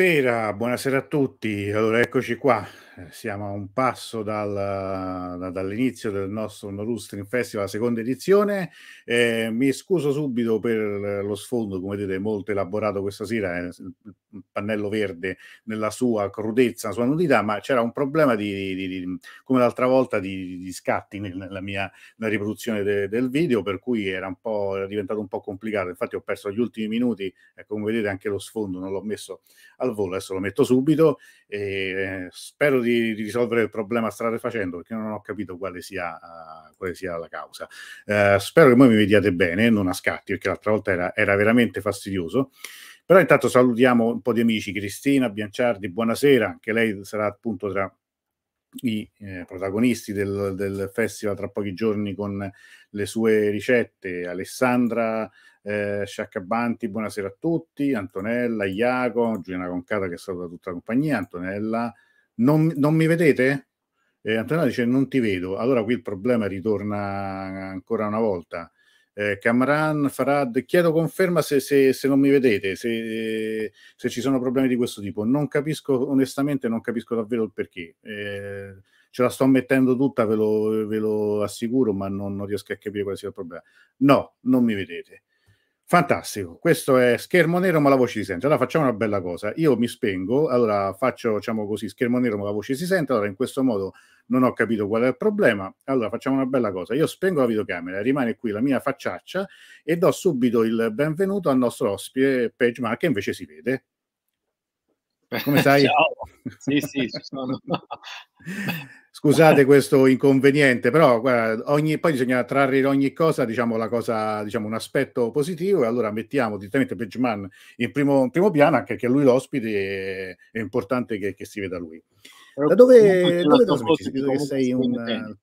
Buonasera, buonasera a tutti. Allora, eccoci qua. Eh, siamo a un passo dal, da, dall'inizio del nostro Nordstream Festival, seconda edizione. Eh, mi scuso subito per lo sfondo, come vedete, molto elaborato questa sera, eh, il pannello verde nella sua crudezza, nella sua nudità, ma c'era un problema di, di, di come l'altra volta, di, di scatti nella mia nella riproduzione de, del video, per cui era, un po', era diventato un po' complicato. Infatti ho perso gli ultimi minuti, eh, come vedete anche lo sfondo non l'ho messo al volo, adesso lo metto subito. E spero di, di, risolvere il problema strade facendo perché non ho capito quale sia, uh, quale sia la causa. Uh, spero che voi mi vediate bene, non a scatti perché l'altra volta era, era veramente fastidioso. Però intanto salutiamo un po' di amici, Cristina Bianciardi, buonasera, anche lei sarà appunto tra i eh, protagonisti del, del, festival tra pochi giorni con le sue ricette, Alessandra eh, Sciaccabanti, buonasera a tutti, Antonella, Iaco, Giuliana Concata che saluta tutta la compagnia, Antonella, non, non mi vedete? Eh, Antonella dice non ti vedo, allora qui il problema ritorna ancora una volta. Eh, Camran, Farad, chiedo conferma se, se, se non mi vedete, se, se, ci sono problemi di questo tipo. Non capisco, onestamente, non capisco davvero il perché. Eh, ce la sto mettendo tutta, ve lo, ve lo assicuro, ma non, non, riesco a capire quale sia il problema. No, non mi vedete. Fantastico, questo è schermo nero ma la voce si sente. Allora facciamo una bella cosa, io mi spengo, allora faccio diciamo così schermo nero ma la voce si sente, allora in questo modo non ho capito qual è il problema, allora facciamo una bella cosa, io spengo la videocamera, rimane qui la mia facciaccia e do subito il benvenuto al nostro ospite PageMark che invece si vede. Come stai? Ciao. Sì, sì, ci sono. Scusate questo inconveniente, però guarda, ogni, poi bisogna trarre in ogni cosa, diciamo, la cosa, diciamo, un aspetto positivo e allora mettiamo direttamente Benjamin in primo, in primo piano, anche che lui l'ospite, è importante che, che si veda lui. Da dove, dove trasmetti? Credo che sei un,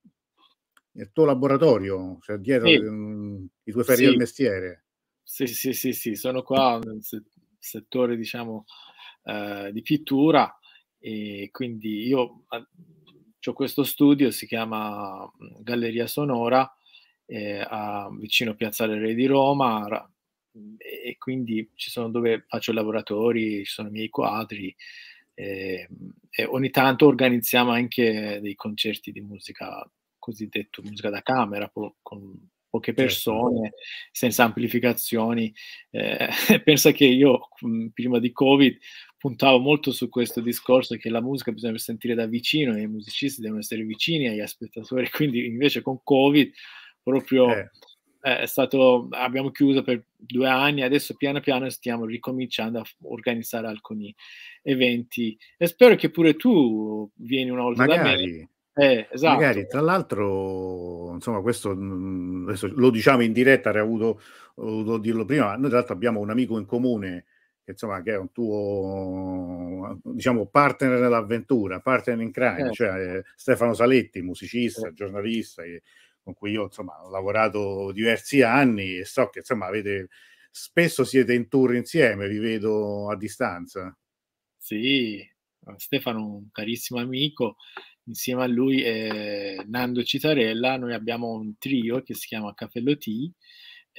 il tuo laboratorio, cioè dietro sì. Mm, i tuoi ferri sì. del mestiere. Sì, sì, sì, sì, sono qua nel settore, diciamo, eh, di pittura e quindi io eh, ho questo studio, si chiama Galleria Sonora, eh, a, vicino Piazzale Re di Roma e quindi ci sono dove faccio laboratori, ci sono i miei quadri e, eh, e ogni tanto organizziamo anche dei concerti di musica cosiddetto musica da camera con poche certo. persone senza amplificazioni eh, pensa che io prima di covid puntavo molto su questo discorso che la musica bisogna sentire da vicino e i musicisti devono essere vicini agli spettatori, quindi invece con Covid proprio eh. eh stato, abbiamo chiuso per due anni, adesso piano piano stiamo ricominciando a organizzare alcuni eventi e spero che pure tu vieni una volta Magari. da me. Eh, esatto. Magari, tra l'altro, insomma, questo mm, lo diciamo in diretta, avrei avuto, avuto dirlo prima, noi tra l'altro abbiamo un amico in comune che, insomma, che è un tuo diciamo, partner nell'avventura, partner in crime, certo. cioè, eh. cioè Stefano Saletti, musicista, eh. giornalista, che, con cui io insomma, ho lavorato diversi anni e so che insomma, avete, spesso siete in tour insieme, vi vedo a distanza. Sì, eh, Stefano, un carissimo amico, insieme a lui e Nando Citarella, noi abbiamo un trio che si chiama Cafello T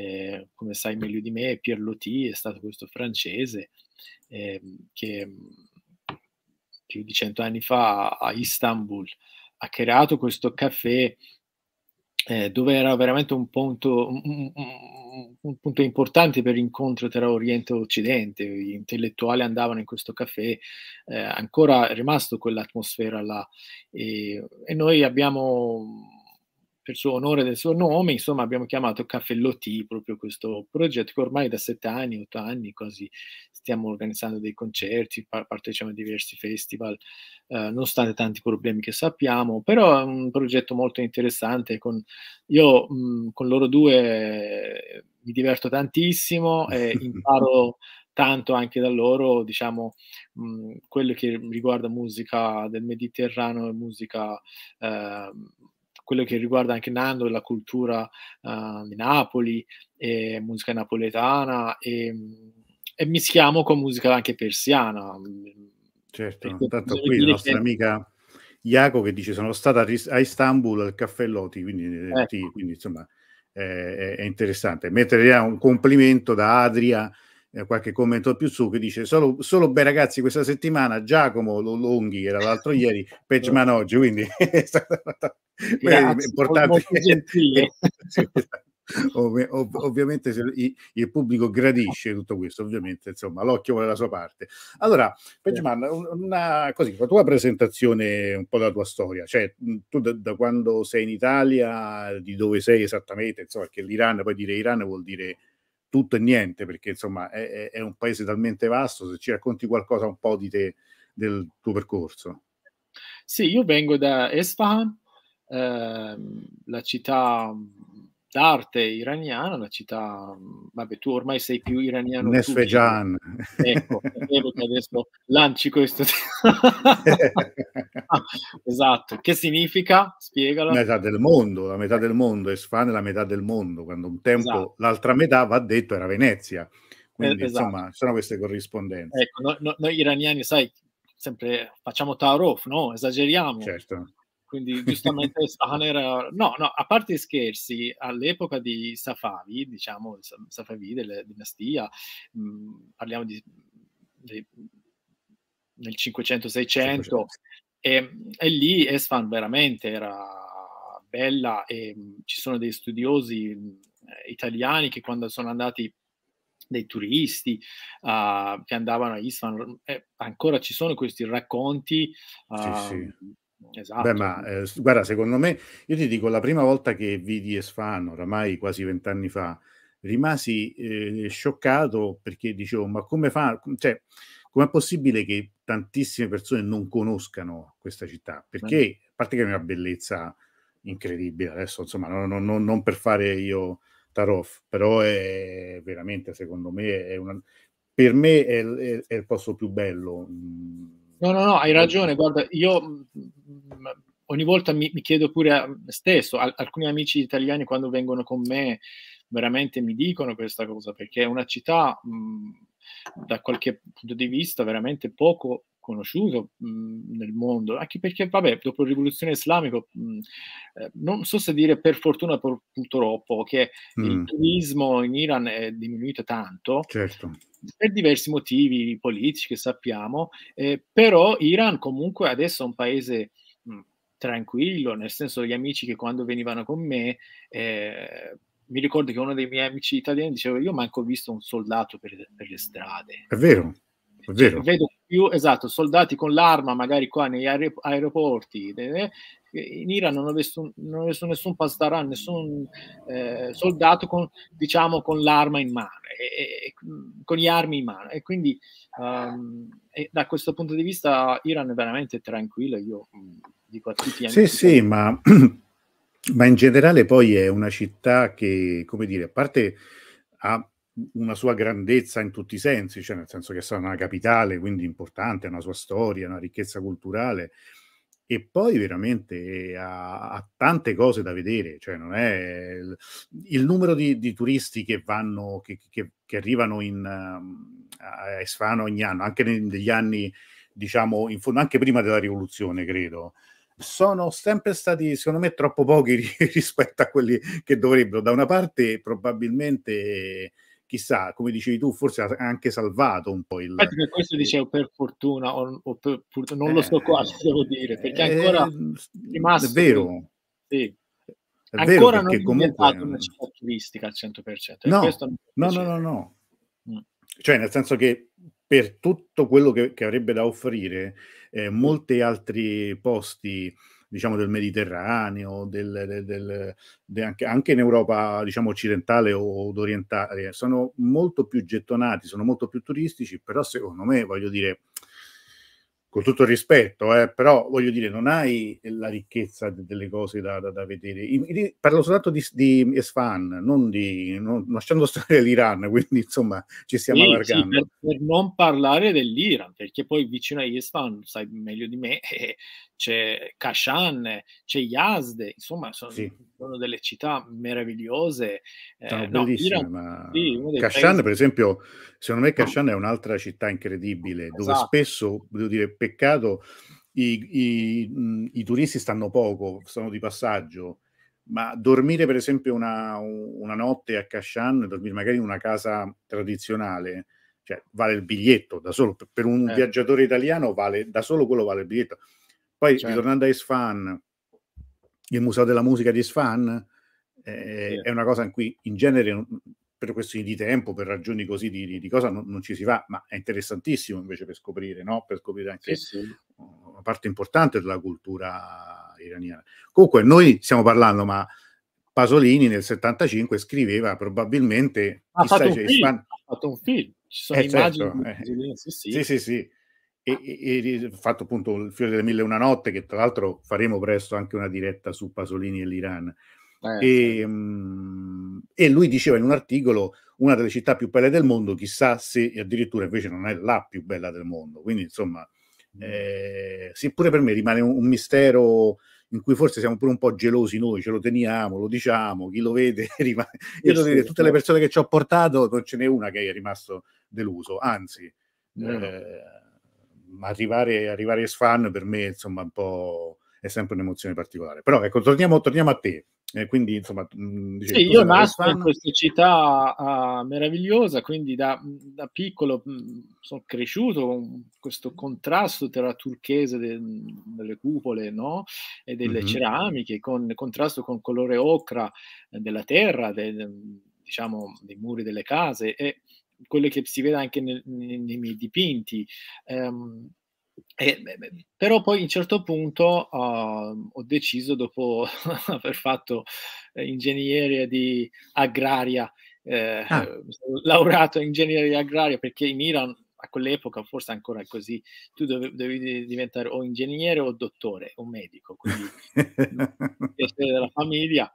eh, come sai meglio di me, Pierre Loti è stato questo francese eh, che più di cento anni fa a Istanbul ha creato questo caffè eh, dove era veramente un punto, un, un, un punto, importante per l'incontro tra Oriente e Occidente. Gli intellettuali andavano in questo caffè, eh, ancora è rimasto quell'atmosfera là. E, e noi abbiamo per suo onore del suo nome, insomma abbiamo chiamato Caffello T proprio questo progetto che ormai da sette anni, otto anni quasi stiamo organizzando dei concerti, partecipiamo a diversi festival, eh, nonostante tanti problemi che sappiamo, però è un progetto molto interessante, con, io mh, mm, con loro due eh, mi diverto tantissimo e imparo tanto anche da loro, diciamo, mh, mm, quello che riguarda musica del Mediterraneo e musica... Eh, quello che riguarda anche Nando e la cultura uh, di Napoli, e musica napoletana e, e mischiamo con musica anche persiana. Certo, Perché tanto qui la nostra che... amica Iaco che dice sono stata a Istanbul al caffè Loti, quindi, eh, ecco. quindi insomma è, è interessante. Mentre un complimento da Adria eh, qualche commento più su che dice solo, solo bei ragazzi questa settimana Giacomo Longhi era l'altro ieri Pegman oggi quindi è stato Grazie, importante esatto. ov- ov- ovviamente se il, il, pubblico gradisce tutto questo ovviamente insomma l'occhio vuole la sua parte allora Pegman una così la tua presentazione un po' della tua storia cioè tu da, da quando sei in Italia di dove sei esattamente insomma che l'Iran poi dire Iran vuol dire tutto e niente, perché insomma è, è un paese talmente vasto, se ci racconti qualcosa un po' di te, del tuo percorso. Sì, io vengo da Esfahan, eh, la città d'arte iraniana, una città, vabbè tu ormai sei più iraniano. Nesfejan. Ecco, è vero che adesso lanci questo. esatto, che significa? Spiegalo. Metà del mondo, la metà del mondo, Esfan è la metà del mondo, quando un tempo esatto. l'altra metà, va detto, era Venezia. Quindi esatto. insomma, sono queste corrispondenze. Ecco, no, noi iraniani, sai, sempre facciamo tarof, no? Esageriamo. Certo. Quindi giustamente Stan era... No, no, a parte scherzi, all'epoca di Safavi, diciamo, Safavi della dinastia, mm, parliamo di, di nel 500-600, e, e lì Esfan veramente era bella e mm, ci sono dei studiosi eh, italiani che quando sono andati dei turisti uh, che andavano a Isfahan, eh, ancora ci sono questi racconti uh, sì, ah, sì. Esatto. Beh, ma eh, guarda, secondo me, io ti dico, la prima volta che vidi Esfan, oramai quasi vent'anni fa, rimasi eh, scioccato perché dicevo, ma come fa? Cioè, com'è possibile che tantissime persone non conoscano questa città? Perché, a parte che è una bellezza incredibile, adesso insomma, non, non, non per fare io Taroff, però è veramente, secondo me, è una, per me è, è, è il posto più bello. Mh, mhmm, No, no, no, hai ragione. Guarda, io mm, mm, mm, ogni volta mi, mi chiedo pure a me stesso, al, alcuni amici italiani quando vengono con me veramente mi dicono questa cosa perché è una città mh, da qualche punto di vista veramente poco conosciuto mh, mhmm, nel mondo, anche perché, vabbè, dopo la rivoluzione islamica, mh, mhmm, eh, non so se dire per fortuna purtroppo, che mm. il turismo in Iran è diminuito tanto, certo. per diversi motivi politici che sappiamo, eh, però Iran comunque adesso è un paese mh, mhmm, tranquillo, nel senso gli amici che quando venivano con me... Eh, mi ricordo che uno dei miei amici italiani diceva io manco ho visto un soldato per, per le strade. È vero, è cioè, vero. Cioè, vedo più esatto, soldati con l'arma magari qua negli aeroporti. Eh, in Iran non ho visto, non ho visto nessun pasdaran, nessun eh, soldato con, diciamo, con l'arma in mano, e, e, con gli armi in mano. E quindi um, e da questo punto di vista Iran è veramente tranquillo, io mm, dico a tutti. Sì, sì, ma, ma in generale poi è una città che, come dire, a parte ha una sua grandezza in tutti i sensi, cioè nel senso che è stata una capitale, quindi importante, ha una sua storia, una ricchezza culturale, e poi veramente ha, ha tante cose da vedere, cioè non è il, il numero di, di, turisti che vanno, che, che, che arrivano in, ehm, a Esfano ogni anno, anche negli anni, diciamo, in fondo, anche prima della rivoluzione, credo sono sempre stati, secondo me, troppo pochi rispetto a quelli che dovrebbero. Da una parte, probabilmente chissà, come dicevi tu, forse ha anche salvato un po' il... Per questo dicevo per fortuna, o, o per, pur... non lo so quasi devo dire, perché ancora è rimasto... È vero. Sì. È ancora vero non è comunque... una città turistica al 100%. No, no, no, no, no. Mm. Cioè, nel senso che per tutto quello che, che avrebbe da offrire, eh, molti altri posti diciamo, del Mediterraneo, del, del, del, anche, anche, in Europa diciamo, occidentale o, orientale, sono molto più gettonati, sono molto più turistici, però secondo me, voglio dire, con tutto il rispetto, eh, però voglio dire, non hai la ricchezza delle cose da, da, da vedere. I, parlo soltanto di, di Esfan, non di non, lasciando stare l'Iran, quindi insomma ci stiamo sì, allargando. Sì, per, per, non parlare dell'Iran, perché poi vicino a Esfan, sai meglio di me, eh, c'è Kashan, c'è Yazde, insomma sono, sì. sono, delle città meravigliose. Eh, sono eh, no, ma... sì, Kashan paesi... per esempio, secondo me ah. Kashan è un'altra città incredibile, esatto. dove spesso, devo dire, peccato, i, i, i, turisti stanno poco, stanno di passaggio, ma dormire per esempio una, una notte a Kashan, dormire magari in una casa tradizionale, cioè, vale il biglietto da solo, per un eh. viaggiatore italiano vale, da solo quello vale il biglietto poi, certo. ritornando a Isfan, il Museo della Musica di Isfan eh, sì. è una cosa in cui in genere mm, per questioni di tempo, per ragioni così di, di cosa non, non, ci si va, ma è interessantissimo invece per scoprire, no? per scoprire anche sì, sì. Mm, una parte importante della cultura iraniana. Comunque noi stiamo parlando, ma Pasolini nel 75 scriveva probabilmente... Ha fatto, un film, ha fatto un film, ci sono eh, immagini... Certo. Di... Eh. Sì, sì, sì. sì e, e, fatto appunto il fiore delle mille e una notte, che tra l'altro faremo presto anche una diretta su Pasolini e l'Iran. Eh, e, certo. mh, mm, e, lui diceva in un articolo una delle città più belle del mondo, chissà se addirittura invece non è la più bella del mondo. Quindi insomma, mm. eh, pure per me rimane un, un, mistero in cui forse siamo pure un po' gelosi noi, ce lo teniamo, lo diciamo, chi lo vede rimane. Io devo dire, tutte le persone che ci ho portato, non ce n'è una che è rimasto deluso, anzi. Eh, Mm, arrivare, arrivare as fan per me insomma un po' è sempre un'emozione particolare. Però ecco, torniamo, torniamo a te. Eh, quindi, insomma, mm, dice, sì, io nasco in questa città uh, meravigliosa, quindi da, mm, da piccolo mh, sono cresciuto con questo contrasto tra turchese de, delle cupole no? e delle mm-hmm. ceramiche, con contrasto con il colore ocra eh, della terra, de, de, diciamo, dei muri delle case. E quello che si vede anche nel, nei, nei, miei dipinti. Um, e, però poi a un certo punto uh, ho deciso, dopo aver fatto eh, ingegneria di agraria, eh, ah. laureato in ingegneria agraria, perché in Iran a quell'epoca forse ancora così, tu dove, dovevi diventare o ingegnere o dottore o medico, quindi piacere della famiglia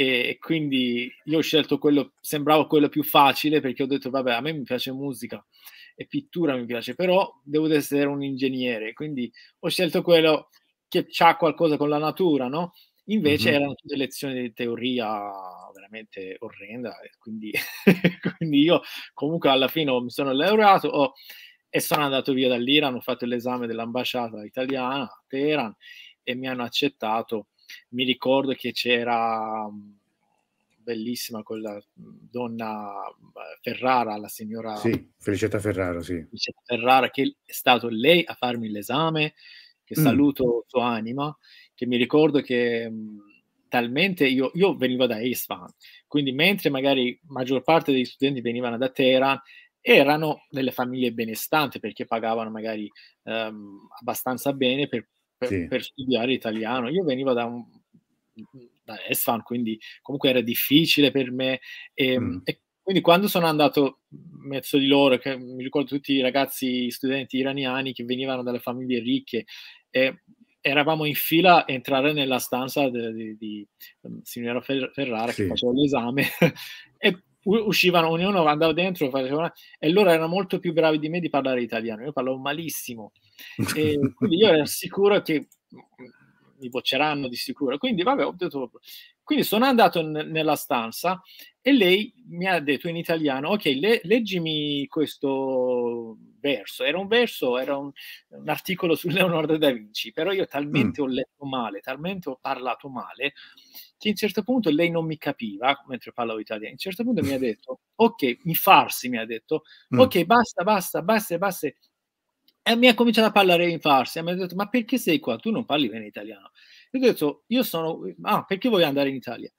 e quindi io ho scelto quello, sembrava quello più facile perché ho detto vabbè a me mi piace musica e pittura mi piace, però devo essere un ingegnere, quindi ho scelto quello che ha qualcosa con la natura, no? Invece mm-hmm. erano tutte lezioni di teoria veramente orrenda, quindi, quindi io comunque alla fine mi sono laureato ho, e sono andato via dall'Iran, ho fatto l'esame dell'ambasciata italiana a Teheran e mi hanno accettato mi ricordo che c'era mm, bellissima quella mm, donna mm, Ferrara, la signora sì, Felicetta Ferrara, sì. Felicetta Ferrara, che è stato lei a farmi l'esame, che saluto mm. sua anima, che mi ricordo che talmente io, io venivo da Isfahan, quindi mentre magari la maggior parte degli studenti venivano da Teheran, erano delle famiglie benestanti perché pagavano magari ehm, abbastanza bene per per, sì. per studiare italiano. Io venivo da un da Esfan, quindi comunque era difficile per me. E, ehm, mm. e quindi quando sono andato mezzo di loro, che mi ricordo tutti i ragazzi studenti iraniani che venivano dalle famiglie ricche, e eravamo in fila a entrare nella stanza di, di, di ehm, signora Ferrara sì. che faceva l'esame e uscivano, ognuno andava dentro faceva, e loro erano molto più bravi di me di parlare italiano, io parlavo malissimo. E quindi io ero sicuro che mi bocceranno di sicuro. Quindi, vabbè, ho detto. Quindi sono andato n- nella stanza e lei mi ha detto in italiano: Ok, le- leggimi questo verso. Era un verso, era un, un articolo su Leonardo da Vinci, però io talmente mm. ho letto male, talmente ho parlato male, che a un certo punto lei non mi capiva mentre parlavo italiano. A un certo punto mi ha detto: Ok, mi farsi, mi ha detto: mm. Ok, basta, basta, basta, basta e mi ha cominciato a parlare in farsi. mi ha detto, ma perché sei qua? Tu non parli bene italiano. Io ho detto, io sono... Ah, perché voglio andare in Italia?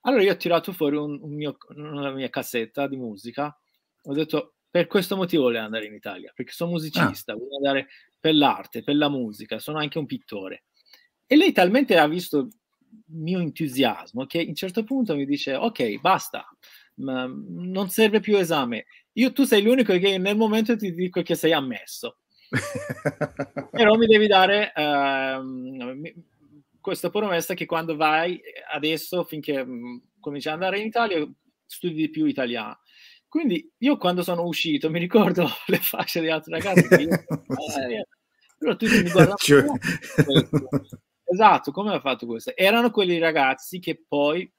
Allora io ho tirato fuori un, un mio, una mia cassetta di musica. Ho detto, per questo motivo voglio andare in Italia, perché sono musicista, ah. voglio andare per l'arte, per la musica, sono anche un pittore. E lei talmente ha visto il mio entusiasmo che a un certo punto mi dice, ok, basta, non serve più esame. Io, tu sei l'unico che nel momento ti dico che sei ammesso. Però mi devi dare uh, questa promessa che quando vai adesso, finché mm, cominci ad andare in Italia, studi di più italiano. Quindi io quando sono uscito mi ricordo le fasce di altri ragazzi, che io, eh, eh". però tutti mi guardavano. Cioè... Esatto, come ha fatto questo? Erano quelli ragazzi che poi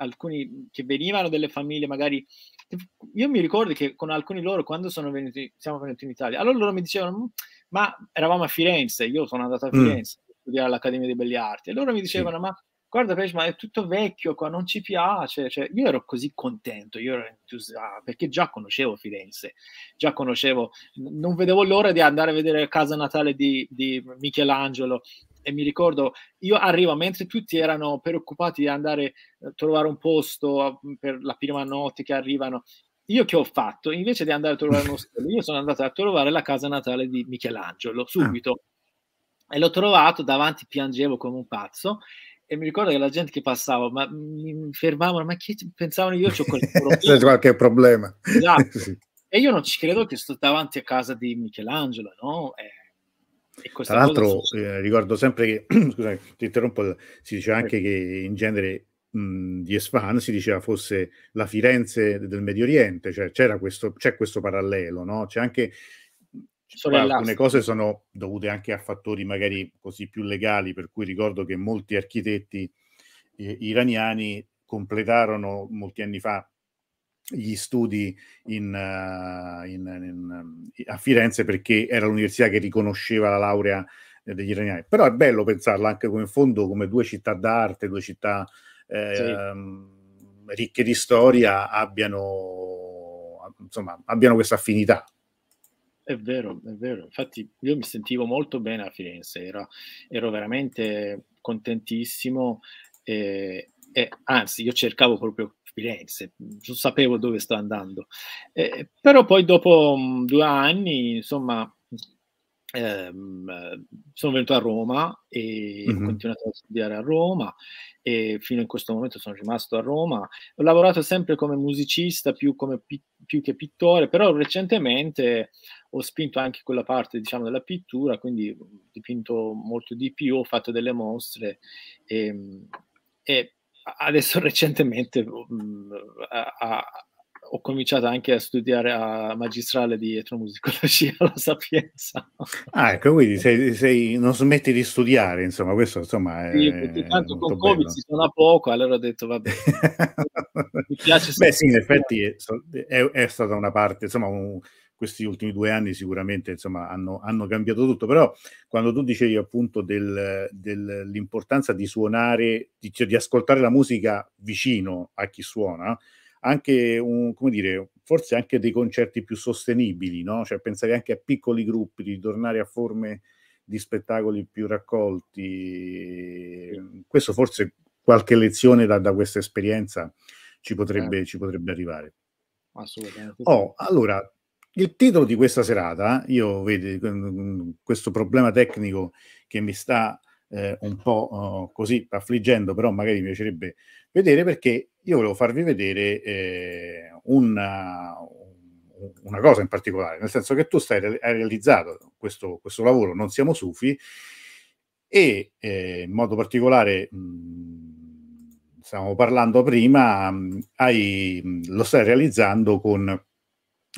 alcuni che venivano dalle famiglie magari io mi ricordo che con alcuni loro, quando sono venuti, siamo venuti in Italia, allora loro mi dicevano, mm, ma eravamo a Firenze, io sono andato a mm. Firenze mm. a studiare all'Accademia di Belle Arti, e loro mi dicevano, sì. ma guarda Pesce, ma è tutto vecchio qua, non ci piace. Cioè, io ero così contento, io ero entusiasta, perché già conoscevo Firenze, già conoscevo, non vedevo l'ora di andare a vedere Casa Natale di, di Michelangelo e mi ricordo, io arrivo mentre tutti erano preoccupati di andare a eh, trovare un posto mm, per la prima notte che arrivano. Io che ho fatto? Invece di andare a trovare uno ostello, io sono andato a trovare la casa natale di Michelangelo ah. subito. Ah. E l'ho trovato davanti, piangevo come un pazzo e mi ricordo che la gente che passava ma mm, mi fermavano ma che pensavano io c'ho quel qualche problema esatto. sì. e io non ci credo che sto davanti a casa di Michelangelo no? Eh, tra l'altro sono... eh, ricordo sempre che, scusami, ti interrompo, si diceva anche che in genere di Esfahan si diceva fosse la Firenze del Medio Oriente, cioè c'era questo, c'è questo parallelo, no? C'è anche Qua, alcune cose sono dovute anche a fattori magari così più legali, per cui ricordo che molti architetti eh, iraniani completarono molti anni fa gli studi in, uh, in, in, a Firenze perché era l'università che riconosceva la laurea eh, degli iraniani. Però è bello pensarla anche come in fondo come due città d'arte, due città eh, sì. Ehm, ricche di storia abbiano, insomma, abbiano questa affinità. È vero, è vero. Infatti io mi sentivo molto bene a Firenze, era, ero veramente contentissimo e, eh, e, anzi io cercavo proprio Firenze, non sapevo dove sto andando. Eh, però poi dopo mh, mm, due anni, insomma, ehm, sono venuto a Roma e mm -hmm. ho mhm. continuato a studiare a Roma e fino a questo momento sono rimasto a Roma. Ho lavorato sempre come musicista, più, come pi più che pittore, però recentemente ho spinto anche quella parte diciamo, della pittura, quindi ho dipinto molto di più, ho fatto delle mostre. Ehm, e, e adesso recentemente mh, mm, a, a, ho cominciato anche a studiare a magistrale di etnomusicologia alla Sapienza. Ah, ecco, quindi sei, sei, non smetti di studiare, insomma, questo insomma è... Sì, tanto con Covid bello. si suona poco, allora ho detto vabbè. mi piace Beh sì, in effetti è, è, è stata una parte, insomma, un, questi ultimi due anni sicuramente insomma, hanno, hanno, cambiato tutto, però quando tu dicevi appunto del, dell'importanza di suonare, di, cioè, di, ascoltare la musica vicino a chi suona, anche un, come dire, forse anche dei concerti più sostenibili, no? cioè pensare anche a piccoli gruppi, di tornare a forme di spettacoli più raccolti, questo forse qualche lezione da, da questa esperienza ci potrebbe, eh. ci potrebbe arrivare. Assolutamente. Oh, allora, il titolo di questa serata, io vedo questo problema tecnico che mi sta eh, un po' uh, così affliggendo, però magari mi piacerebbe vedere perché io volevo farvi vedere eh, una, una, cosa in particolare, nel senso che tu stai hai realizzato questo, questo, lavoro, non siamo sufi, e eh, in modo particolare, mh, mm, stavamo parlando prima, mh, mm, hai, mh, mm, lo stai realizzando con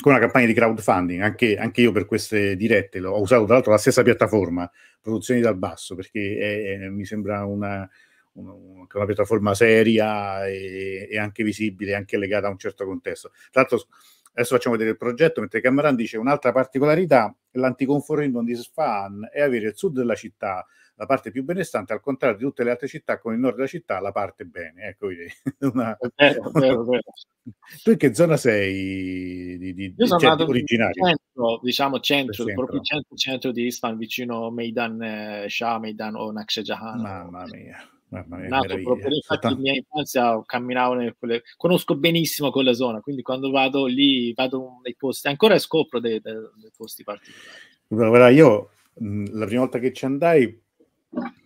con una campagna di crowdfunding, anche, anche io per queste dirette l'ho usato tra l'altro la stessa piattaforma, Produzioni dal Basso, perché è, è, mi sembra una, una, una piattaforma seria e, e, anche visibile, anche legata a un certo contesto. Tra l'altro adesso facciamo vedere il progetto, mentre Cameron dice un'altra particolarità, l'anticonformismo di Sfan è avere il sud della città la parte più benestante, al contrario di tutte le altre città, con il nord della città la parte bene. Ecco, una... vero, vero, vero. tu in che zona sei di, di, Io sono cioè, originario? Centro, diciamo centro, centro. proprio centro, centro di Istanbul, vicino Meidan eh, Shah, Meidan o Naqshe Mamma mia. Mamma mia, nato proprio infatti in mia infanzia camminavo nel, quelle... conosco benissimo quella zona quindi quando vado lì vado nei posti ancora scopro dei, dei, dei posti particolari allora, io mh, la prima volta che ci andai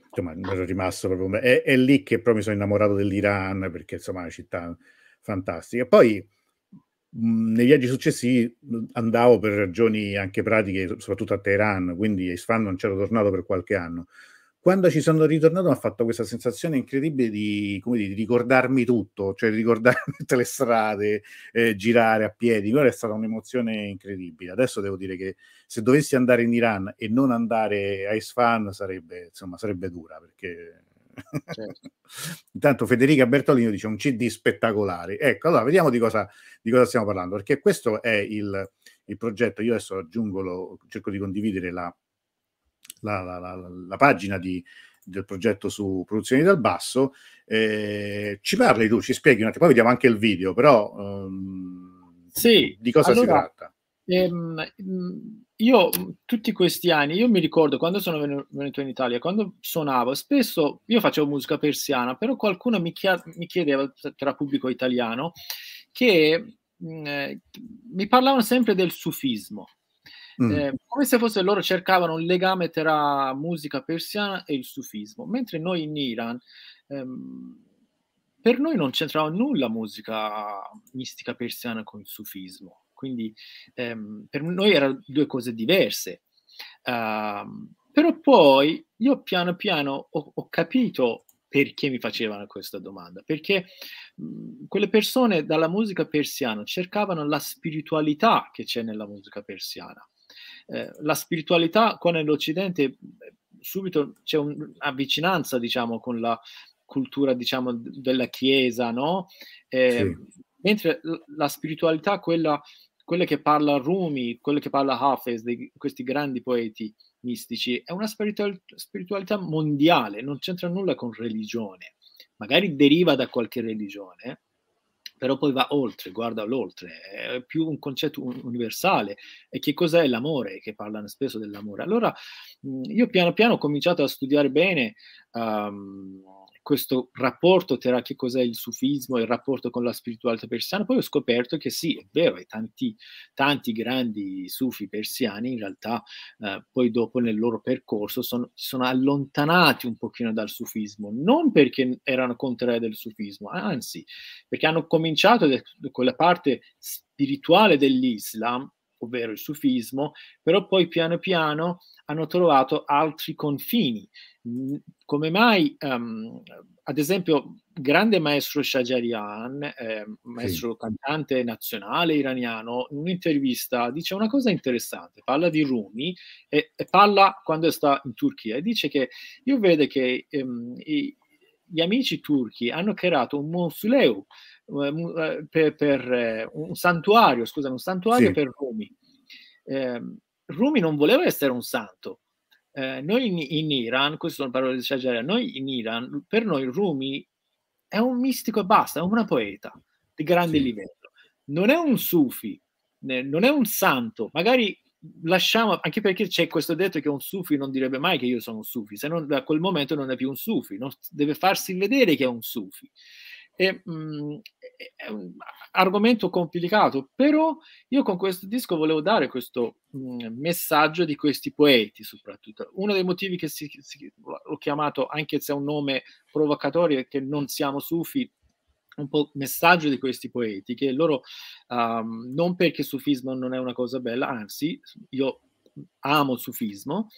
insomma, ero rimasto proprio... È, è lì che poi mi sono innamorato dell'Iran, perché insomma è una città fantastica. Poi mhmm, nei viaggi successivi mhmm, andavo per ragioni anche pratiche, soprattutto a Teheran, quindi a Isfahan non c'ero tornato per qualche anno quando ci sono ritornato mi ha fatto questa sensazione incredibile di, dire, di ricordarmi tutto, cioè di ricordarmi tutte le strade, eh, girare a piedi, quella è stata un'emozione incredibile. Adesso devo dire che se dovessi andare in Iran e non andare a Isfahan sarebbe, insomma, sarebbe dura perché... Certo. Intanto Federica Bertolino dice un CD spettacolare. Ecco, allora vediamo di cosa, di cosa stiamo parlando, perché questo è il, il progetto. Io adesso aggiungo, lo, cerco di condividere la, la, la, la pagina di, del progetto su produzioni dal basso, eh, ci parli tu, ci spieghi un attimo, poi vediamo anche il video, però um, sì, di cosa allora, si tratta? Ehm, mm, io mm, tutti questi anni, io mi ricordo quando sono venuto in Italia, quando suonavo, spesso io facevo musica persiana, però qualcuno mi, chia- mi chiedeva tra pubblico italiano che mm, eh, mi parlavano sempre del sufismo Mm. Eh, come se fosse loro cercavano un legame tra musica persiana e il sufismo, mentre noi in Iran ehm, per noi non c'entrava nulla musica mistica persiana con il sufismo, quindi ehm, per noi erano due cose diverse. Uh, però poi io piano piano ho, ho capito perché mi facevano questa domanda, perché mh, mhmm, quelle persone dalla musica persiana cercavano la spiritualità che c'è nella musica persiana. Eh, la spiritualità qua nell'Occidente eh, subito c'è un'avvicinanza, diciamo, con la cultura, diciamo, della Chiesa, no? Eh, sì. Mentre la spiritualità, quella, quella, che parla Rumi, quella che parla Hafez, di questi grandi poeti mistici, è una spiritualità mondiale, non c'entra nulla con religione. Magari deriva da qualche religione, però poi va oltre, guarda l'oltre, è più un concetto universale. E che cos'è l'amore? Che parlano spesso dell'amore. Allora, io piano piano ho cominciato a studiare bene. Um, questo rapporto tra che cos'è il sufismo e il rapporto con la spiritualità persiana, poi ho scoperto che sì, è vero, e tanti, tanti grandi sufi persiani in realtà eh, poi dopo nel loro percorso sono, sono allontanati un pochino dal sufismo, non perché erano contrari del sufismo, anzi, perché hanno cominciato de- quella parte spirituale dell'Islam ovvero il sufismo, però poi piano piano hanno trovato altri confini. Come mai, um, ad esempio, grande maestro Shajarian, eh, maestro sì. cantante nazionale iraniano, in un'intervista dice una cosa interessante, parla di Rumi e, e parla quando sta in Turchia e dice che io vedo che ehm, i, gli amici turchi hanno creato un mausoleo Uhm, uhm, per, per un santuario, scusami, un santuario sì. per Rumi. Eh, Rumi non voleva essere un santo. Eh, noi in, in, Iran, queste sono parole di Shajara, noi in Iran, per noi Rumi è un mistico e basta, è un poeta di grande sì. livello. Non è un sufi, non è un santo, magari lasciamo, anche perché c'è questo detto che un sufi non direbbe mai che io sono un sufi, se non da quel momento non è più un sufi, non, deve farsi vedere che è un sufi. E, mh, mhmm, è un argomento complicato, però io con questo disco volevo dare questo mh, mhmm, messaggio di questi poeti soprattutto. Uno dei motivi che si, si, l'ho chiamato, anche se è un nome provocatorio, è che non siamo sufi, un po' messaggio di questi poeti, che loro, um, non perché sufismo non è una cosa bella, anzi, io amo il sufismo,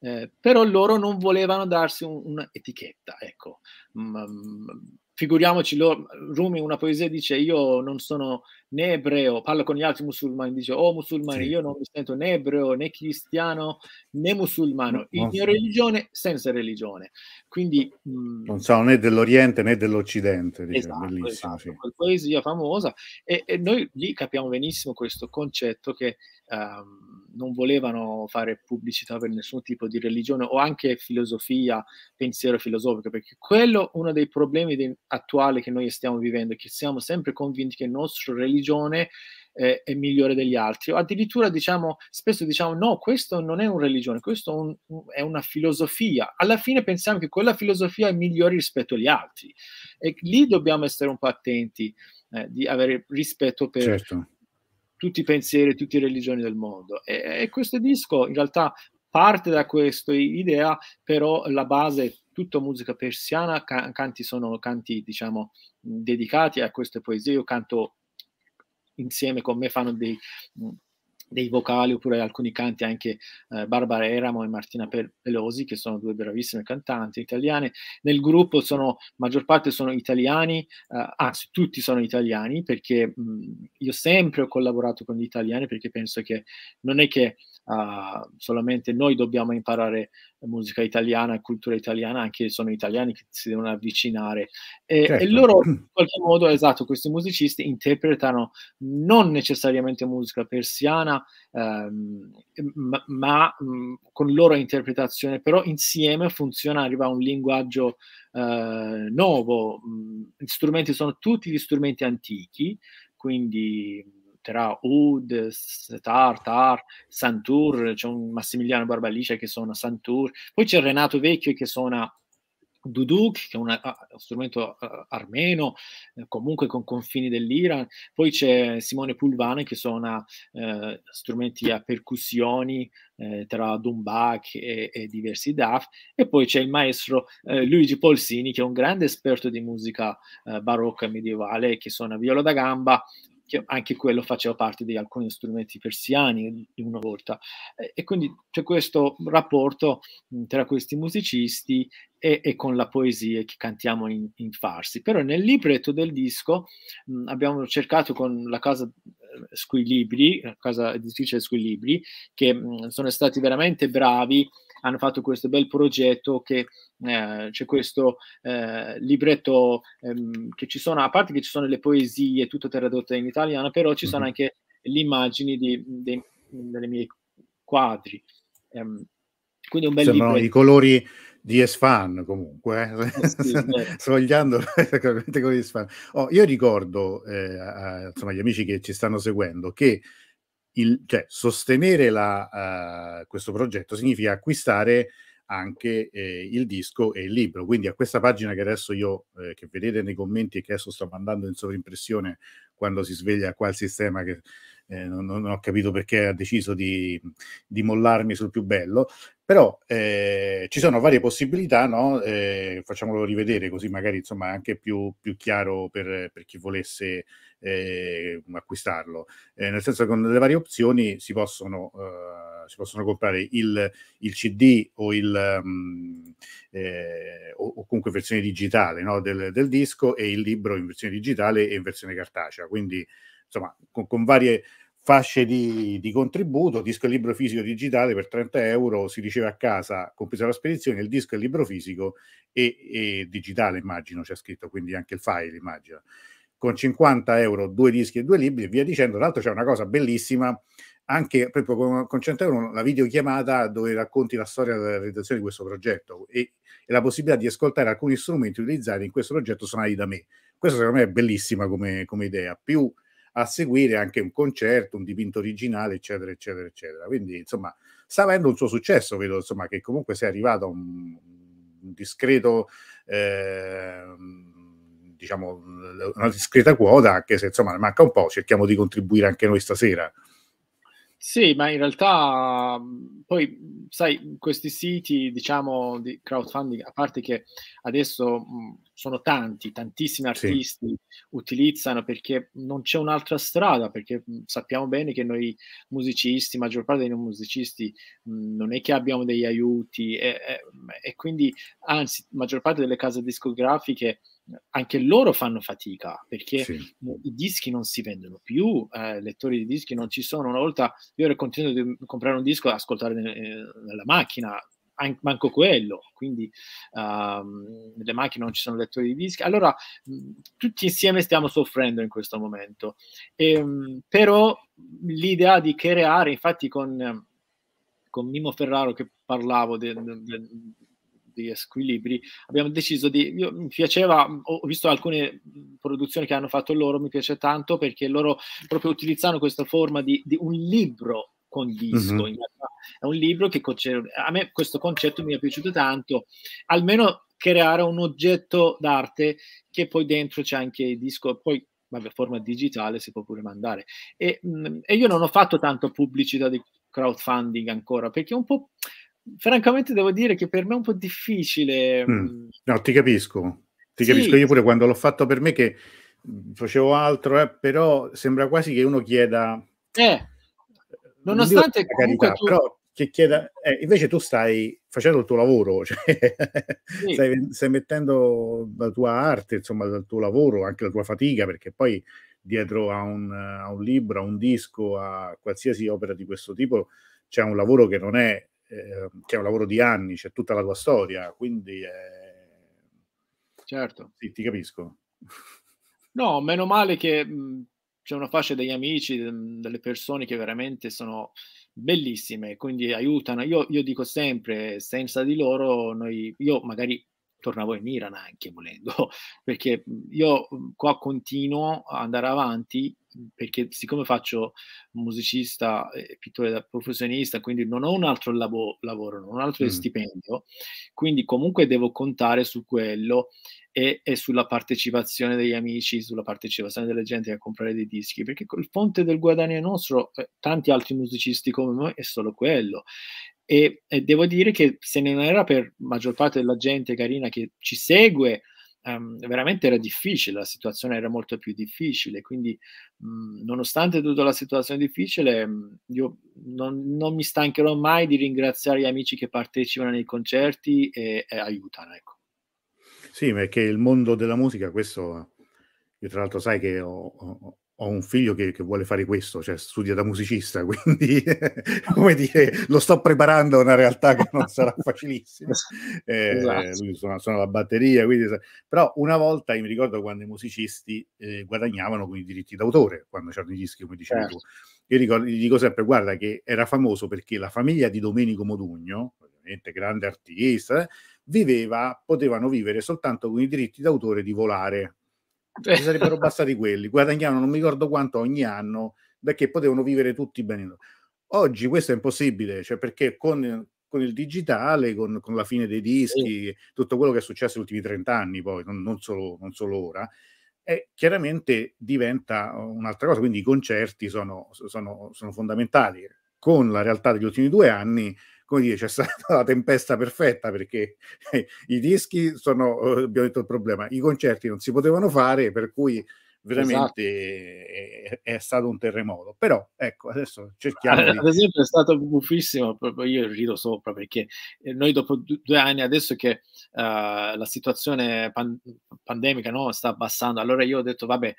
eh, però loro non volevano darsi un'etichetta, ecco. Mm, figuriamoci, loro, Rumi una poesia dice io non sono né ebreo, parlo con gli altri musulmani, dice oh musulmani, sì. io non mi sento né ebreo, né cristiano, né musulmano, il no, mio religione senza religione. Quindi, mh, mhmm, non sono né dell'Oriente né dell'Occidente, diciamo, esatto, esatto. Sì. poesia famosa e, e, noi lì capiamo benissimo questo concetto che... Um, non volevano fare pubblicità per nessun tipo di religione o anche filosofia, pensiero filosofico, perché quello è uno dei problemi de- attuali che noi stiamo vivendo, che siamo sempre convinti che la nostra religione eh, è migliore degli altri, o addirittura diciamo, spesso diciamo no, questo non è una religione, questo è, un, un, è una filosofia. Alla fine pensiamo che quella filosofia è migliore rispetto agli altri e lì dobbiamo essere un po' attenti. Eh, di avere rispetto per certo tutti i pensieri, tutte le religioni del mondo. E, e questo disco in realtà parte da questa idea, però la base è tutta musica persiana, can- canti sono canti, diciamo, dedicati a queste poesie, io canto insieme con me fanno dei, dei vocali oppure alcuni canti anche eh, Barbara Eramo e Martina Pelosi che sono due bravissime cantanti italiane nel gruppo sono maggior parte sono italiani eh, anzi tutti sono italiani perché mh, mm, io sempre ho collaborato con gli italiani perché penso che non è che uh, solamente noi dobbiamo imparare musica italiana, cultura italiana, anche se sono italiani che si devono avvicinare. E, certo. e loro, in qualche modo, esatto, questi musicisti interpretano non necessariamente musica persiana, ehm, ma, ma mh, con loro interpretazione, però insieme funziona, arriva un linguaggio eh, nuovo, Gli strumenti sono tutti gli strumenti antichi, quindi tra Ud, Tar, Tar, Santur, c'è un Massimiliano Barbalice che suona Santur, poi c'è Renato Vecchio che suona Duduk, che è un ah, strumento ah, armeno, eh, comunque con confini dell'Iran, poi c'è Simone Pulvane che suona eh, strumenti a percussioni eh, tra Dumbach e, e, diversi DAF, e poi c'è il maestro eh, Luigi Polsini che è un grande esperto di musica eh, barocca medievale che suona viola da gamba, che anche quello faceva parte di alcuni strumenti persiani di una volta. E quindi c'è questo rapporto tra questi musicisti e, e con la poesia che cantiamo in, in farsi. Però nel libretto del disco mh, abbiamo cercato con la casa eh, Squilibri, la casa editrice Squilibri, che mh, sono stati veramente bravi hanno fatto questo bel progetto che eh, c'è questo eh, libretto ehm, che ci sono, a parte che ci sono le poesie, tutte tradotte in italiano, però ci mm-hmm. sono mhm. anche le immagini di, dei, delle mie quadri. Ehm, quindi un bel Sembrano libretto. i colori di Esfan comunque, eh, eh sì, svogliando con gli Esfan. Oh, io ricordo eh, a, insomma, agli amici che ci stanno seguendo che il, cioè, sostenere la, uh, questo progetto significa acquistare anche eh, il disco e il libro. Quindi a questa pagina che adesso io, eh, che vedete nei commenti e che adesso sto mandando in sovrimpressione quando si sveglia qua il sistema che eh, non, non, ho capito perché ha deciso di, di mollarmi sul più bello, però eh, ci sono varie possibilità, no? eh, facciamolo rivedere così magari insomma è anche più, più chiaro per, per, chi volesse eh, acquistarlo. Eh, nel senso che con le varie opzioni si possono, eh, si possono comprare il, il, CD o, il, um, o, o comunque versione digitale no? del, del disco e il libro in versione digitale e in versione cartacea. Quindi insomma con, con varie fasce di, di, contributo, disco e libro fisico digitale per 30 euro, si riceve a casa, compresa la spedizione, il disco e il libro fisico e, e, digitale, immagino, c'è scritto, quindi anche il file, immagino. Con 50 euro due dischi e due libri e via dicendo. Tra l'altro c'è una cosa bellissima, anche proprio con, con 100 euro, la videochiamata dove racconti la storia della realizzazione di questo progetto e, e la possibilità di ascoltare alcuni strumenti utilizzati in questo progetto suonati da me. Questa secondo me è bellissima come, come idea. Più a seguire anche un concerto, un dipinto originale, eccetera, eccetera, eccetera. Quindi, insomma, sta avendo un suo successo, vedo, insomma, che comunque sei arrivato a un, un discreto... Eh, diciamo una discreta quota, anche se insomma ne manca un po', cerchiamo di contribuire anche noi stasera. Sì, ma in realtà poi, sai, questi siti, diciamo, di crowdfunding, a parte che adesso mh, sono tanti, tantissimi artisti sì. utilizzano perché non c'è un'altra strada, perché mh, sappiamo bene che noi musicisti, maggior parte dei non musicisti, mh, non è che abbiamo degli aiuti e, e, e quindi, anzi, maggior parte delle case discografiche anche loro fanno fatica perché sì. i dischi non si vendono più, eh, lettori di dischi non ci sono. Una volta io ero contento di comprare un disco e ascoltare eh, nella macchina, an- manco quello, quindi um, nelle macchine non ci sono lettori di dischi. Allora mh, tutti insieme stiamo soffrendo in questo momento, e, ehm, mh, però l'idea di creare, infatti con... con Mimo Ferraro che parlavo de, de, di squilibri, abbiamo deciso di... Io, mi piaceva, ho visto alcune produzioni che hanno fatto loro, mi piace tanto perché loro proprio utilizzano questa forma di, di un libro con disco. Mm-hmm. È un libro che a me questo concetto mi è piaciuto tanto, almeno creare un oggetto d'arte che poi dentro c'è anche il disco, poi vabbè, forma digitale si può pure mandare. E, mh, e io non ho fatto tanto pubblicità di crowdfunding ancora, perché un po' francamente devo dire che per me è un po' difficile. Mm. mm. No, ti capisco. Ti sì. capisco io pure quando l'ho fatto per me che mm, facevo altro, eh, però sembra quasi che uno chieda... Eh, eh nonostante non comunque carità, tu... però che chieda... Eh, invece tu stai facendo il tuo lavoro, cioè, sì. stai, stai, mettendo la tua arte, insomma, il tuo lavoro, anche la tua fatica, perché poi dietro a un, a un libro, a un disco, a qualsiasi opera di questo tipo c'è un lavoro che non è Ehm, che è un lavoro di anni, c'è tutta la tua storia, quindi... Eh... Certo. Sì, ti capisco. No, meno male che mhmm, c'è una fascia degli amici, ehm, delle persone che veramente sono bellissime, quindi aiutano. Io, io dico sempre, senza di loro, noi, io magari tornavo in Iran anche volendo, perché mhmm, io mhmm, qua continuo ad andare avanti perché siccome faccio musicista e pittore da professionista, quindi non ho un altro labo- lavoro, non ho un altro mm. stipendio, quindi comunque devo contare su quello e, e, sulla partecipazione degli amici, sulla partecipazione della gente a comprare dei dischi, perché il fonte del guadagno nostro, eh, tanti altri musicisti come me, è solo quello. E, e devo dire che se non era per maggior parte della gente carina che ci segue, um, veramente era difficile, la situazione era molto più difficile, quindi mh, mhmm, nonostante tutta la situazione difficile, mh, mhmm, io non, non, mi stancherò mai di ringraziare gli amici che partecipano nei concerti e, e aiutano. Ecco. Sì, perché il mondo della musica, questo, io tra l'altro sai che ho, ho ho un figlio che, che, vuole fare questo, cioè studia da musicista, quindi come dire, lo sto preparando a una realtà che non sarà facilissima. Eh, esatto. Lui suona, suona, la batteria, quindi... però una volta mi ricordo quando i musicisti eh, guadagnavano con i diritti d'autore, quando c'erano i dischi, come dicevi certo. tu. Io ricordo, gli dico sempre, guarda che era famoso perché la famiglia di Domenico Modugno, ovviamente grande artista, viveva, potevano vivere soltanto con i diritti d'autore di Volare, ci sarebbero bastati quelli, guadagnavano non mi ricordo quanto ogni anno, perché potevano vivere tutti bene. Oggi questo è impossibile, cioè perché con, con il digitale, con, con, la fine dei dischi, sì. tutto quello che è successo negli ultimi 30 anni, poi non, non, solo, non solo ora, è, chiaramente diventa uh, un'altra cosa. Quindi i concerti sono, sono, sono fondamentali. Con la realtà degli ultimi due anni, come dire, c'è stata la tempesta perfetta perché eh, i dischi sono, eh, abbiamo detto il problema, i concerti non si potevano fare, per cui veramente esatto. Eh, è, è, stato un terremoto. Però ecco, adesso cerchiamo. Ad di... esempio, è stato buffissimo. proprio Io rido sopra perché noi, dopo due anni, adesso che uh, la situazione pan- pandemica no, sta abbassando, allora io ho detto, vabbè,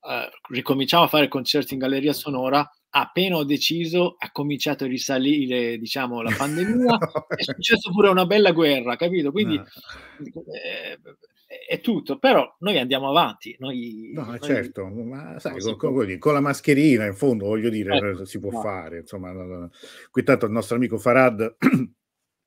uh, ricominciamo a fare concerti in galleria sonora appena ho deciso ha cominciato a risalire diciamo la pandemia è successo pure una bella guerra capito quindi no. Ah. eh, è tutto però noi andiamo avanti noi, no noi, certo ma sai con, con, con, la mascherina in fondo voglio dire certo, eh, si può no. Esatto. fare insomma qui tanto il nostro amico Farad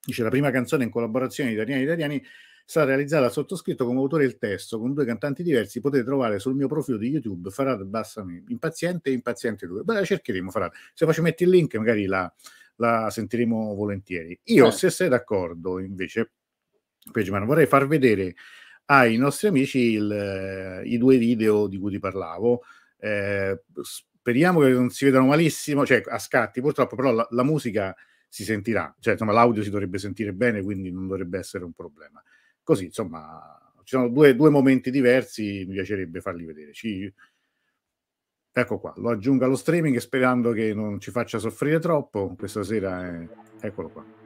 dice la prima canzone in collaborazione di italiani italiani sarà realizzata dal sottoscritto come autore del testo con due cantanti diversi. Potete trovare sul mio profilo di YouTube Farad Bassami, impaziente e impaziente 2. Beh, la cercheremo, Farad. Se faccio metti il link, magari la, la sentiremo volentieri. Io, eh. se sei d'accordo, invece, Pegman, vorrei far vedere ai nostri amici il, eh, i due video di cui ti parlavo. Eh, speriamo che non si vedano malissimo, cioè a scatti, purtroppo, però la, la musica si sentirà, cioè insomma l'audio si dovrebbe sentire bene, quindi non dovrebbe essere un problema. Così, insomma, ci sono due, due momenti diversi, mi piacerebbe farli vedere. Ci... Ecco qua, lo aggiungo allo streaming sperando che non ci faccia soffrire troppo. Questa sera è... eccolo qua.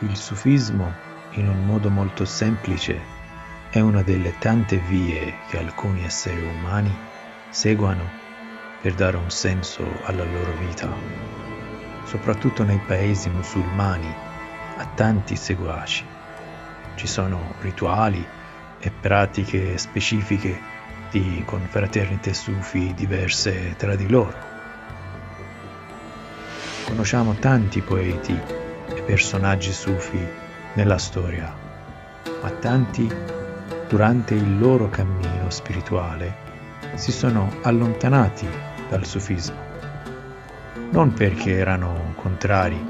Il sufismo, in un modo molto semplice, è una delle tante vie che alcuni esseri umani seguono per dare un senso alla loro vita, soprattutto nei paesi musulmani, ha tanti seguaci. Ci sono rituali e pratiche specifiche di confraternite sufi diverse tra di loro. Conosciamo tanti poeti e personaggi sufi nella storia, ma tanti durante il loro cammino spirituale si sono allontanati dal sufismo. Non perché erano contrari,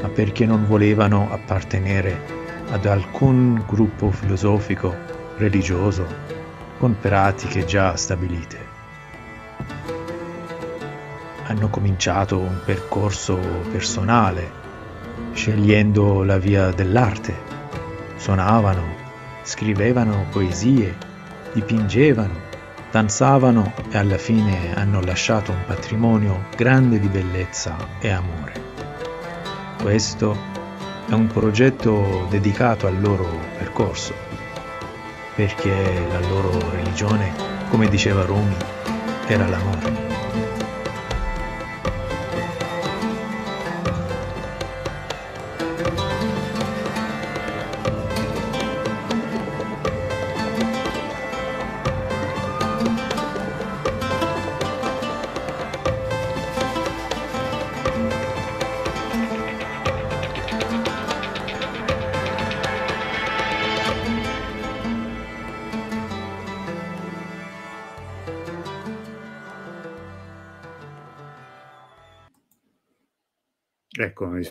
ma perché non volevano appartenere ad alcun gruppo filosofico, religioso, con pratiche già stabilite. Hanno cominciato un percorso personale, scegliendo la via dell'arte. Suonavano, scrivevano poesie, dipingevano, danzavano e alla fine hanno lasciato un patrimonio grande di bellezza e amore. Questo è un progetto dedicato al loro percorso, perché la loro religione, come diceva Rumi, era l'amore.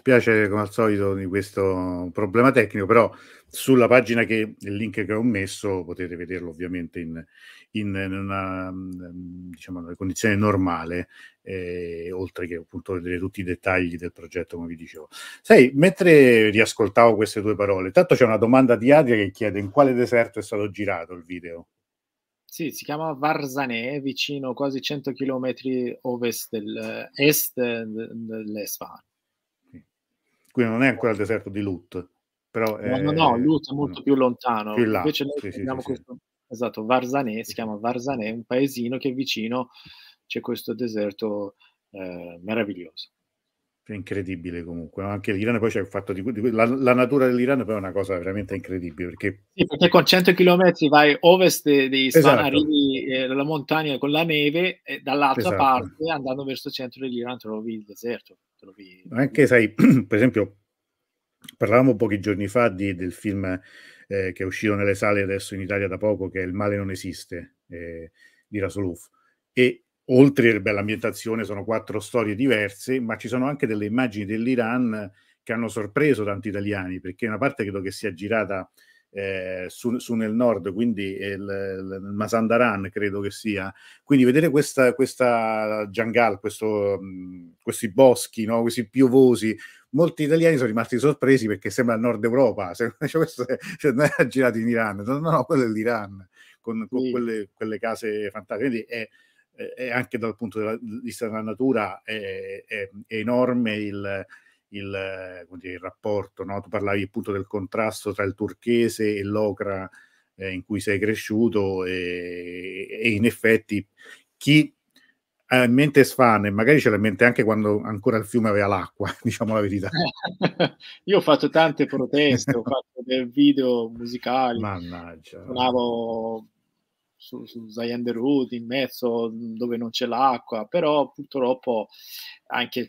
dispiace come al solito di questo problema tecnico, però sulla pagina che il link che ho messo potete vederlo ovviamente in, in, in una, diciamo, condizione normale, eh, oltre che appunto vedere tutti i dettagli del progetto, come vi dicevo. Sai, mentre riascoltavo queste due parole, tanto c'è una domanda di Adria che chiede in quale deserto è stato girato il video. Sì, si chiama Varzanè, vicino quasi 100 km ovest del, eh, est dell'Esfahan qui non è ancora il deserto di Lut. Però è... no, no, Lut è molto più lontano. Più là, Invece noi sì, sì, sì, questo... Esatto, Varzané, si chiama Varzané, un paesino che vicino c'è questo deserto eh, meraviglioso. Incredibile comunque, anche l'Iran poi c'è il fatto di, di la, la, natura dell'Iran poi è una cosa veramente incredibile perché, sì, perché con 100 km vai ovest di Isfahan, esatto. Eh, la montagna con la neve e dall'altra esatto. parte andando verso il centro dell'Iran trovi il deserto. Vi... Anche, sai, per esempio, parlavamo pochi giorni fa di, del film eh, che è uscito nelle sale adesso in Italia da poco, che è Il male non esiste, eh, di Rasoluf. E oltre all'ambientazione sono quattro storie diverse, ma ci sono anche delle immagini dell'Iran che hanno sorpreso tanti italiani, perché una parte credo che sia girata eh, su, su, nel nord, quindi il, il, Masandaran credo che sia. Quindi vedere questa, questa jungle, questo, questi boschi, no? questi piovosi, molti italiani sono rimasti sorpresi perché sembra il nord Europa, cioè, questo è, cioè, non è girato in Iran, no, no, quello è l'Iran, con, con sì. quelle, quelle, case fantastiche. Quindi è, è anche dal punto di vista della natura è, è enorme il il, dire, il rapporto, no? tu parlavi appunto del contrasto tra il turchese e l'ocra eh, in cui sei cresciuto e, e in effetti chi ha in mente Sfan e magari ce l'ha in mente anche quando ancora il fiume aveva l'acqua, diciamo la verità. Io ho fatto tante proteste, ho fatto dei video musicali, Mannaggia. suonavo su, su Zion the Road in mezzo dove non c'è l'acqua, però purtroppo anche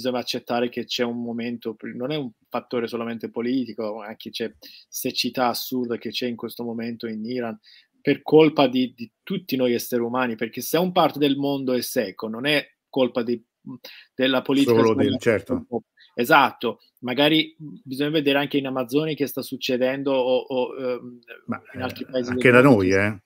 bisogna accettare che c'è un momento, non è un fattore solamente politico, anche c'è cecità assurda che c'è in questo momento in Iran, per colpa di, di tutti noi esseri umani, perché se un parte del mondo è secco, non è colpa di, della politica. Solo del, certo. Esatto, magari bisogna vedere anche in Amazzonia che sta succedendo o, o ehm, Ma, in altri paesi. Eh, anche da noi, eh.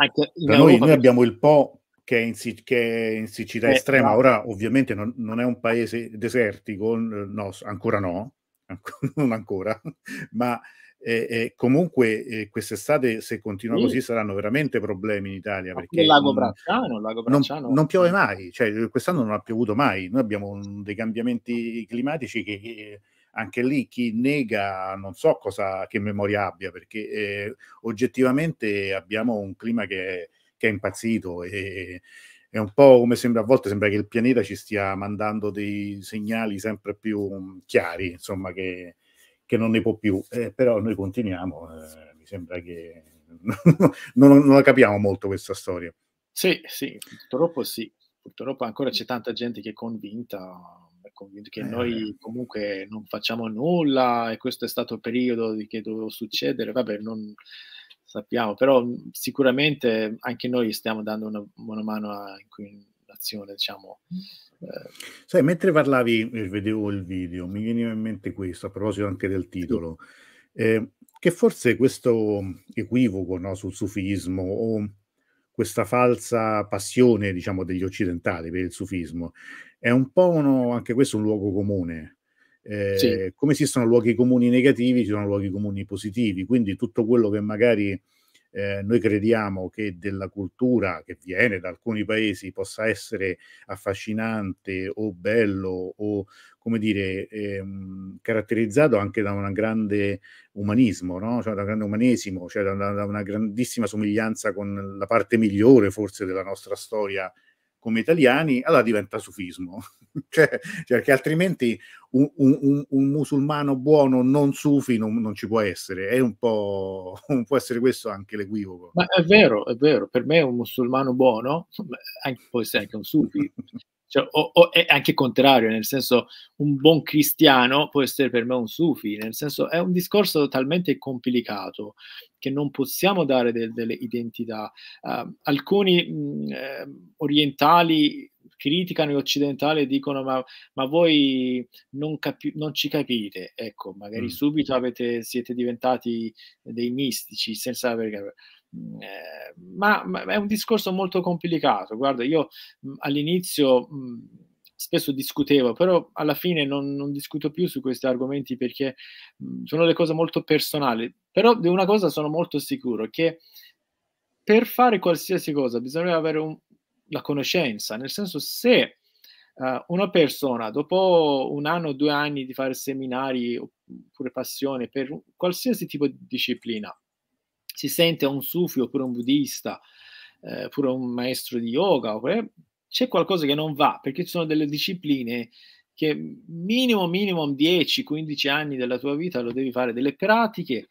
Anche da noi, noi abbiamo il Po che è in, che è in siccità eh, estrema. Ora ovviamente non, non, è un paese desertico, no, ancora no, non ancora, ma eh, eh, comunque eh, quest'estate se continua sì. così saranno veramente problemi in Italia. perché il lago Bracciano, il lago Bracciano. Non, non, piove eh. mai, cioè, quest'anno non ha piovuto mai, noi abbiamo un, dei cambiamenti climatici che, che eh, anche lì chi nega non so cosa, che memoria abbia, perché eh, oggettivamente abbiamo un clima che è che è impazzito e è un po' come sembra a volte, sembra che il pianeta ci stia mandando dei segnali sempre più mm, chiari, insomma, che, che non ne può più, eh, però noi continuiamo, eh, mi sembra che non, non la capiamo molto questa storia. Sì, sì, purtroppo sì, purtroppo ancora c'è tanta gente che è convinta che eh. noi comunque non facciamo nulla e questo è stato il periodo che doveva succedere, vabbè, non, sappiamo, però mm, sicuramente anche noi stiamo dando una, buona mano a, in azione, diciamo. Eh. Sai, mentre parlavi, eh, vedevo il video, mi veniva in mente questo, a proposito anche del titolo, eh, che forse questo equivoco no, sul sufismo o questa falsa passione, diciamo, degli occidentali per il sufismo è un po' uno, anche questo un luogo comune eh, sì. Ehm, come esistono luoghi comuni negativi, ci sono luoghi comuni positivi, quindi tutto quello che magari eh, noi crediamo che della cultura che viene da alcuni paesi possa essere affascinante o bello o come dire ehm, caratterizzato anche da un grande umanismo, no? cioè da un grande umanesimo, cioè da da una grandissima somiglianza con la parte migliore forse della nostra storia come italiani, allora diventa sufismo. cioè, perché altrimenti un, un, un, musulmano buono non sufi non, non ci può essere. È un po', può essere questo anche l'equivoco. Ma è vero, è vero. Per me un musulmano buono anche, può essere anche un sufi. Cioè, o, o, è anche contrario, nel senso un buon cristiano può essere per me un sufi, nel senso è un discorso talmente complicato che non possiamo dare del, delle identità. Uh, alcuni mh, ehm, orientali criticano gli occidentali e dicono ma, ma voi non, capi- non, ci capite, ecco, magari mm. subito avete, siete diventati dei mistici senza aver capito. Ehm, ma, ma, è un discorso molto complicato. Guarda, io mh, all'inizio mh, spesso discutevo, però alla fine non, non, discuto più su questi argomenti perché mm, sono le cose molto personali. Però di una cosa sono molto sicuro, che per fare qualsiasi cosa bisogna avere un, la conoscenza, nel senso se uh, una persona dopo un anno o due anni di fare seminari oppure passione per qualsiasi tipo di disciplina si sente un sufi oppure un buddista, eh, pure un maestro di yoga, oppure, c'è qualcosa che non va, perché ci sono delle discipline che minimo, minimo 10-15 anni della tua vita lo devi fare, delle pratiche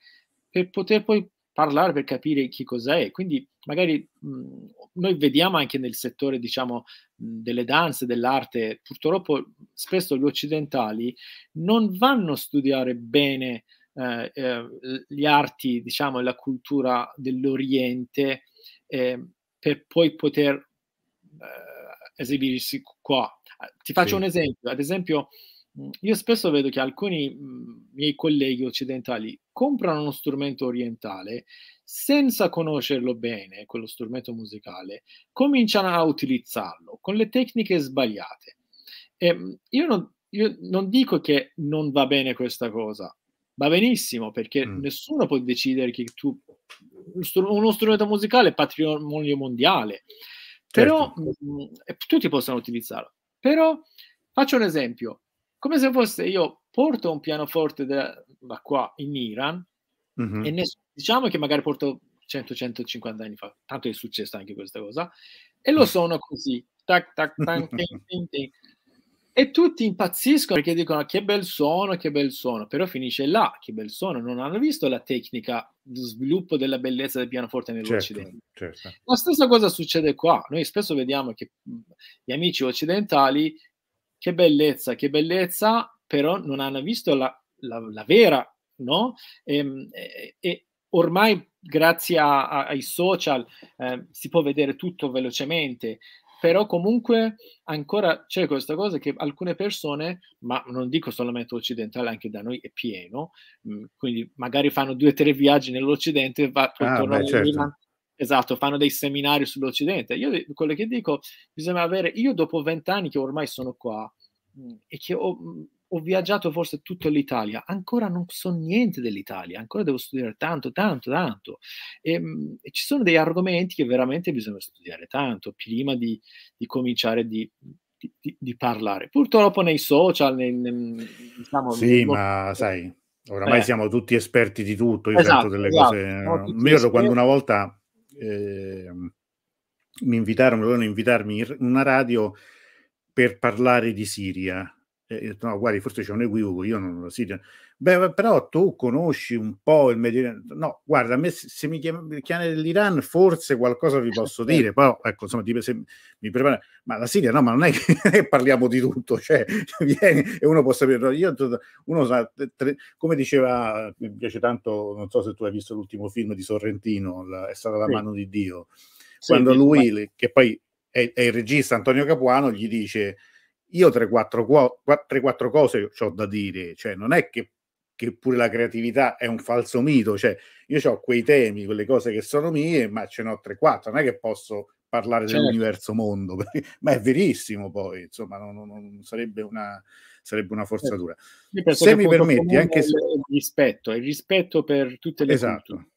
per poter poi parlare, per capire chi cos'è. Quindi magari mh, mhmm, noi vediamo anche nel settore, diciamo, mh, mhmm, delle danze, dell'arte, purtroppo spesso gli occidentali non vanno a studiare bene eh, eh, gli arti, diciamo, e la cultura dell'Oriente eh, per poi poter eh, esibirsi qua. Eh, ti faccio sì. un esempio, ad esempio mm, io spesso vedo che alcuni mm, miei colleghi occidentali comprano uno strumento orientale senza conoscerlo bene, quello strumento musicale, cominciano a utilizzarlo con le tecniche sbagliate. E mm, io, non, io non dico che non va bene questa cosa, va benissimo perché mm. nessuno può decidere che tu uno strumento musicale è patrimonio mondiale. Però certo. Mm, tutti possono utilizzarlo. Però faccio un esempio. Come se fosse io porto un pianoforte da, da qua in Iran mm-hmm. e ne, diciamo che magari porto 100-150 anni fa, tanto è successo anche questa cosa, e lo sono così, tac, tac, tac, tac, tac, ting. E tutti impazziscono perché dicono che bel suono, che bel suono, però finisce là, che bel suono, non hanno visto la tecnica di sviluppo della bellezza del pianoforte nell'Occidente. Certo, certo. La stessa cosa succede qua, noi spesso vediamo che gli amici occidentali, che bellezza, che bellezza, però non hanno visto la, la, la vera, no? E, ehm, e, e ormai grazie a, a, ai social eh, si può vedere tutto velocemente, però comunque ancora c'è questa cosa che alcune persone, ma non dico solamente occidentale, anche da noi è pieno, mm, quindi magari fanno due o tre viaggi nell'Occidente, e va, ah, beh, certo. Milano, Esatto, fanno dei seminari sull'Occidente. Io quello che dico, bisogna avere, io dopo vent'anni che ormai sono qua, mm, e che ho, mm, ho viaggiato forse tutta l'Italia, ancora non so niente dell'Italia, ancora devo studiare tanto, tanto, tanto. E, ehm, e ci sono degli argomenti che veramente bisogna studiare tanto prima di, di cominciare di, di, di, parlare. Purtroppo nei social, nei, nel, diciamo, sì, ma sai, oramai eh. siamo tutti esperti di tutto. Io esatto, delle esatto, cose. No, eh, mi ricordo quando una volta eh, mi invitarono, volevano invitarmi in una radio per parlare di Siria e io ho detto, no, guardi, forse c'è un equivoco, io non lo so. Beh, però tu conosci un po' il Medio Oriente. No, guarda, a me se mi chiamate l'Iran forse qualcosa vi eh, posso dire, però ecco, insomma, tipo, se mi prepara... Ma la Siria no, ma non è che parliamo di tutto, cioè vieni e uno può sapere. Io, uno sa, tre, come diceva, mi piace tanto, non so se tu hai visto l'ultimo film di Sorrentino, la, è stata la sì. mano di Dio, sì, quando lui, ma... che poi è, è il regista Antonio Capuano, gli dice io 3-4 cose ho da dire, cioè non è che, che, pure la creatività è un falso mito, cioè io ho quei temi, quelle cose che sono mie, ma ce ne ho 3-4, non è che posso parlare certo. dell'universo mondo, perché, ma è verissimo poi, insomma, non, non, non sarebbe, una, sarebbe, una, certo. forzatura. Certo. Se mi permetti, anche se... Il rispetto, il rispetto per tutte le cose. esatto. Culture.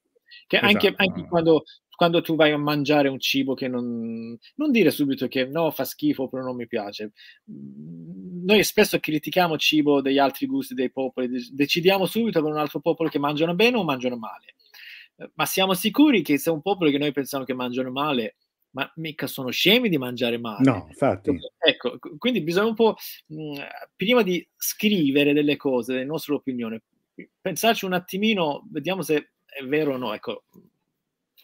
Che esatto. anche quando quando tu vai a mangiare un cibo che non, non dire subito che no, fa schifo oppure non mi piace. Mm, noi spesso critichiamo cibo degli altri gusti dei popoli, decidiamo subito per un altro popolo che mangiano bene o mangiano male. Eh, ma siamo sicuri che se un popolo che noi pensiamo che mangiano male, ma mica sono scemi di mangiare male. No, infatti. Ecco, quindi bisogna un po', mh, mm, prima di scrivere delle cose, della nostra opinione, pensarci un attimino, vediamo se è vero o no. Ecco,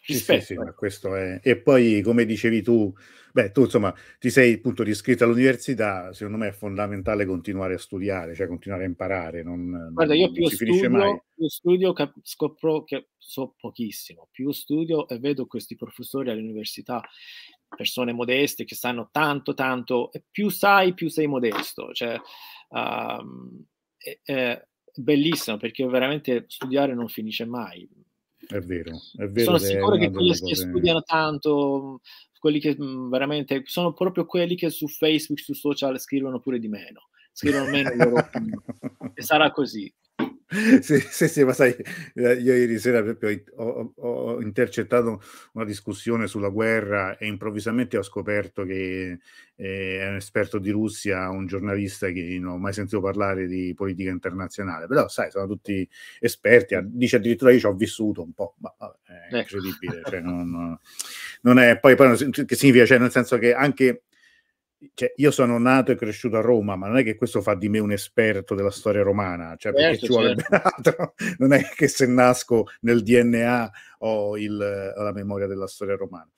ci sì, sì, sì, ma questo è... E poi, come dicevi tu, beh, tu insomma ti sei appunto iscritto all'università, secondo me è fondamentale continuare a studiare, cioè continuare a imparare. Non, Guarda, io non più, studio, finisce mai. più studio cap- scopro che so pochissimo, più studio e vedo questi professori all'università, persone modeste che sanno tanto, tanto, e più sai, più sei modesto. Cioè, um, è, è bellissimo perché veramente studiare non finisce mai è vero, è vero. Sono sicuro che mhmm, quelli che studiano tanto, quelli che veramente sono proprio quelli che su Facebook, su social scrivono pure di meno, scrivono meno loro, e sarà così. Sì, sì, sì, ma sai, eh, io ieri sera proprio ho, ho, intercettato una discussione sulla guerra e improvvisamente ho scoperto che eh, è un esperto di Russia, un giornalista che non ho mai sentito parlare di politica internazionale, però sai, sono tutti esperti, mm. dice addirittura io ci ho vissuto un po', ma vabbè, è ecco. incredibile, cioè, non, non, è poi, poi che significa, cioè, nel senso che anche cioè, io sono nato e cresciuto a Roma, ma non è che questo fa di me un esperto della storia romana, cioè perché certo, ci vuole certo. altro. Non è che se nasco nel DNA ho, il, ho la memoria della storia romana.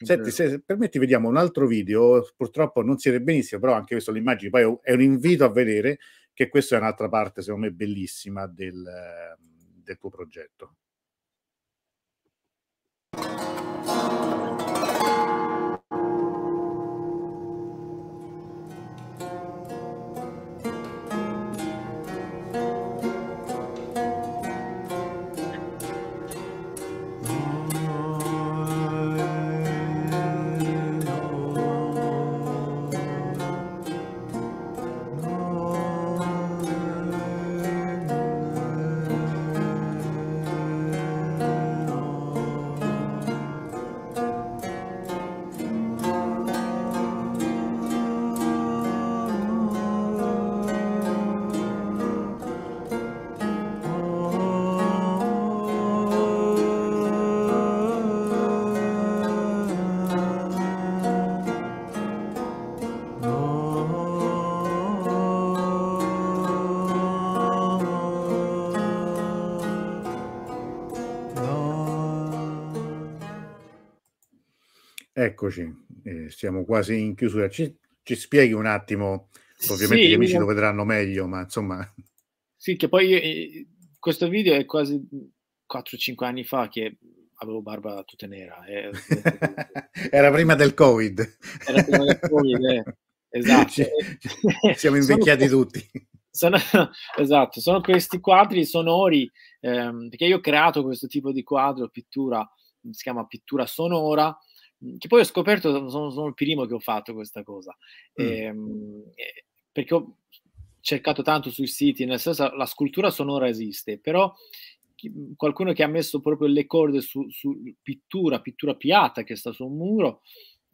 Senti, certo. se permetti, vediamo un altro video. Purtroppo non siete benissimo, però anche questo l'immagine. Poi è un invito a vedere che questa è un'altra parte, secondo me, bellissima del, del tuo progetto. Eccoci, eh, siamo quasi in chiusura. Ci, ci spieghi un attimo, ovviamente sì, gli amici io... lo vedranno meglio, ma insomma... Sì, che poi eh, questo video è quasi 4-5 anni fa che avevo barba tutta nera. Eh. era prima del Covid. Era prima del Covid, eh. esatto. Ci, siamo invecchiati sono, tutti. Sono, esatto, sono questi quadri sonori, ehm, perché io ho creato questo tipo di quadro, pittura, si chiama pittura sonora, Mhmm, che poi ho scoperto, sono, sono, il primo che ho fatto questa cosa, mm. e, ehm, eh, perché ho cercato tanto sui siti, nel senso la scultura sonora esiste, però mhmm, qualcuno che ha messo proprio le corde su, su pittura, pittura piatta che sta su un muro,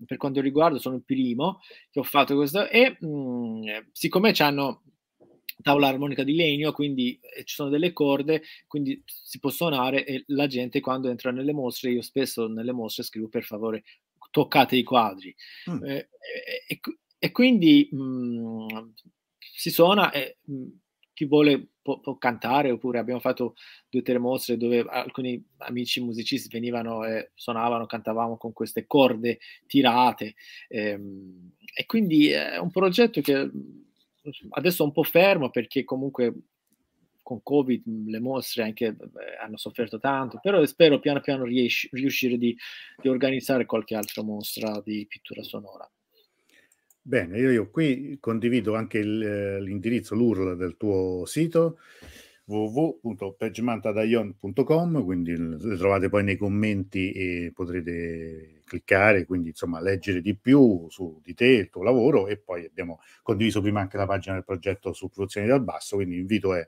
per quanto riguarda sono il primo che ho fatto questo e mh, mhmm, siccome ci hanno tavola armonica di legno, quindi eh, ci sono delle corde, quindi si può suonare e la gente quando entra nelle mostre, io spesso nelle mostre scrivo per favore toccate i quadri. Mm. Eh, eh e, e, quindi mh, mm, si suona e mh, mm, chi vuole può, può, cantare, oppure abbiamo fatto due o tre mostre dove alcuni amici musicisti venivano e suonavano, cantavamo con queste corde tirate. Ehm, e quindi è un progetto che mm, adesso un po' fermo perché comunque con Covid le mostre anche hanno sofferto tanto, però spero piano piano riesci, riuscire di, di, organizzare qualche altra mostra di pittura sonora. Bene, io, io qui condivido anche eh, l'indirizzo, l'URL del tuo sito www.pagementadaion.com, quindi le trovate poi nei commenti e potrete cliccare, quindi insomma leggere di più su di te, il tuo lavoro e poi abbiamo condiviso prima anche la pagina del progetto su produzioni dal basso, quindi l'invito è, eh,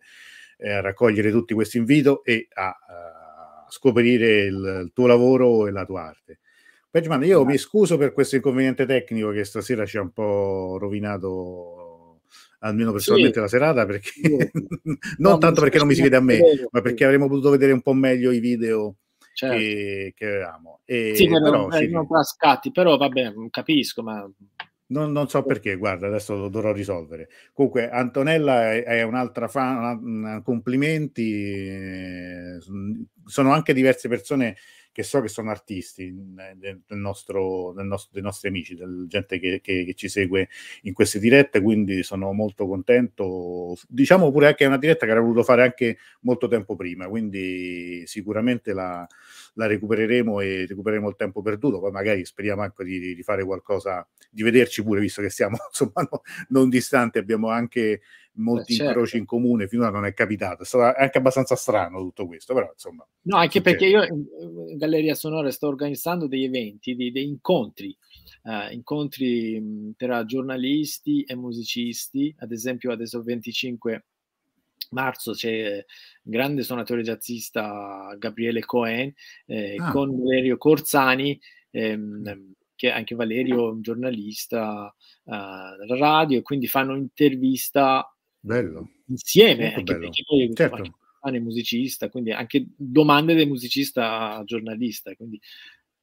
è eh, a raccogliere tutti questi invito e a, a eh, scoprire il, il, tuo lavoro e la tua arte. Pageman, io mi scuso per questo inconveniente tecnico che stasera ci ha un po' rovinato almeno personalmente sì. la serata, perché sì. non no, tanto perché non mi si vede a me, bello, ma perché avremmo potuto vedere un po' meglio i video certo. che, che, avevamo. E, sì, però, però, sì. non scatti, però vabbè, non capisco, ma... Non, non, so perché, guarda, adesso lo dovrò risolvere. Comunque, Antonella è, è un'altra fan, una, una, complimenti. Eh, sono anche diverse persone che so che sono artisti eh, del nostro, del nostro, dei nostri amici, della gente che, che, che, ci segue in queste dirette, quindi sono molto contento. Diciamo pure che è una diretta che avrei voluto fare anche molto tempo prima, quindi sicuramente la, la recupereremo e recupereremo il tempo perduto, poi magari speriamo anche di, di fare qualcosa, di vederci pure, visto che siamo insomma non distanti, abbiamo anche molti certo. incroci in comune, finora non è capitato, è stato anche abbastanza strano tutto questo, però insomma... No, anche succede. perché io in mm, mm, Galleria Sonora sto organizzando degli eventi, dei, degli incontri, uh, incontri mm, tra giornalisti e musicisti, ad esempio adesso il 25 marzo c'è un grande suonatore jazzista Gabriele Cohen eh, ah. con Valerio Corzani. Ehm, che anche Valerio è un giornalista uh, radio, quindi fanno intervista bello. insieme, Molto anche bello. perché certo. è musicista, quindi anche domande del musicista a giornalista, quindi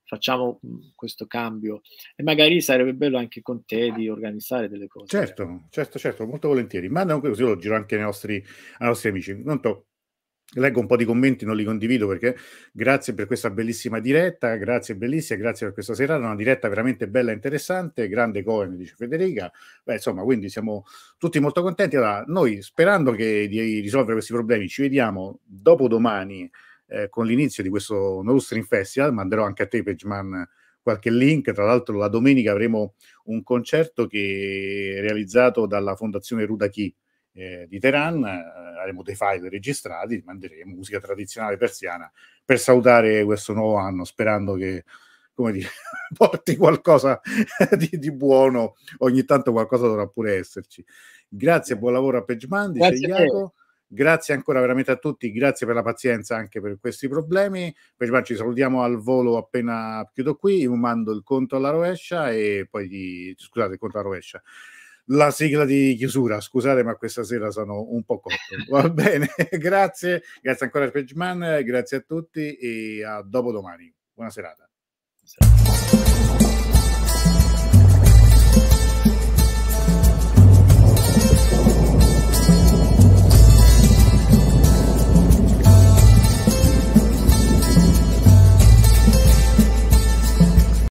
facciamo questo cambio e magari sarebbe bello anche con te di organizzare delle cose. Eh. Certo, certo, certo, molto volentieri. Manda un così lo giro anche ai nostri, ai nostri amici. Tanto Leggo un po' di commenti, non li condivido perché grazie per questa bellissima diretta, grazie bellissima, grazie per questa serata, una diretta veramente bella e interessante, grande Cohen, dice Federica. Beh, insomma, quindi siamo tutti molto contenti. Allora, noi sperando che di risolvere questi problemi ci vediamo dopo domani eh, con l'inizio di questo No Stream Festival, manderò anche a te, Pageman, qualche link. Tra l'altro la domenica avremo un concerto che è realizzato dalla Fondazione Rudachi eh, di Teheran, eh, avremo dei file registrati, manderemo musica tradizionale persiana per salutare questo nuovo anno, sperando che come dire, porti qualcosa di, di, buono, ogni tanto qualcosa dovrà pure esserci. Grazie, buon lavoro a Pegman, dice Grazie ancora veramente a tutti, grazie per la pazienza anche per questi problemi. Pegman ci salutiamo al volo appena chiudo qui, io mando il conto alla rovescia e poi gli, scusate, il conto alla rovescia la sigla di chiusura. Scusate, ma questa sera sono un po' cotto. Va bene, grazie, grazie ancora a Pageman, grazie a tutti e a dopodomani. Buona serata. Buona serata.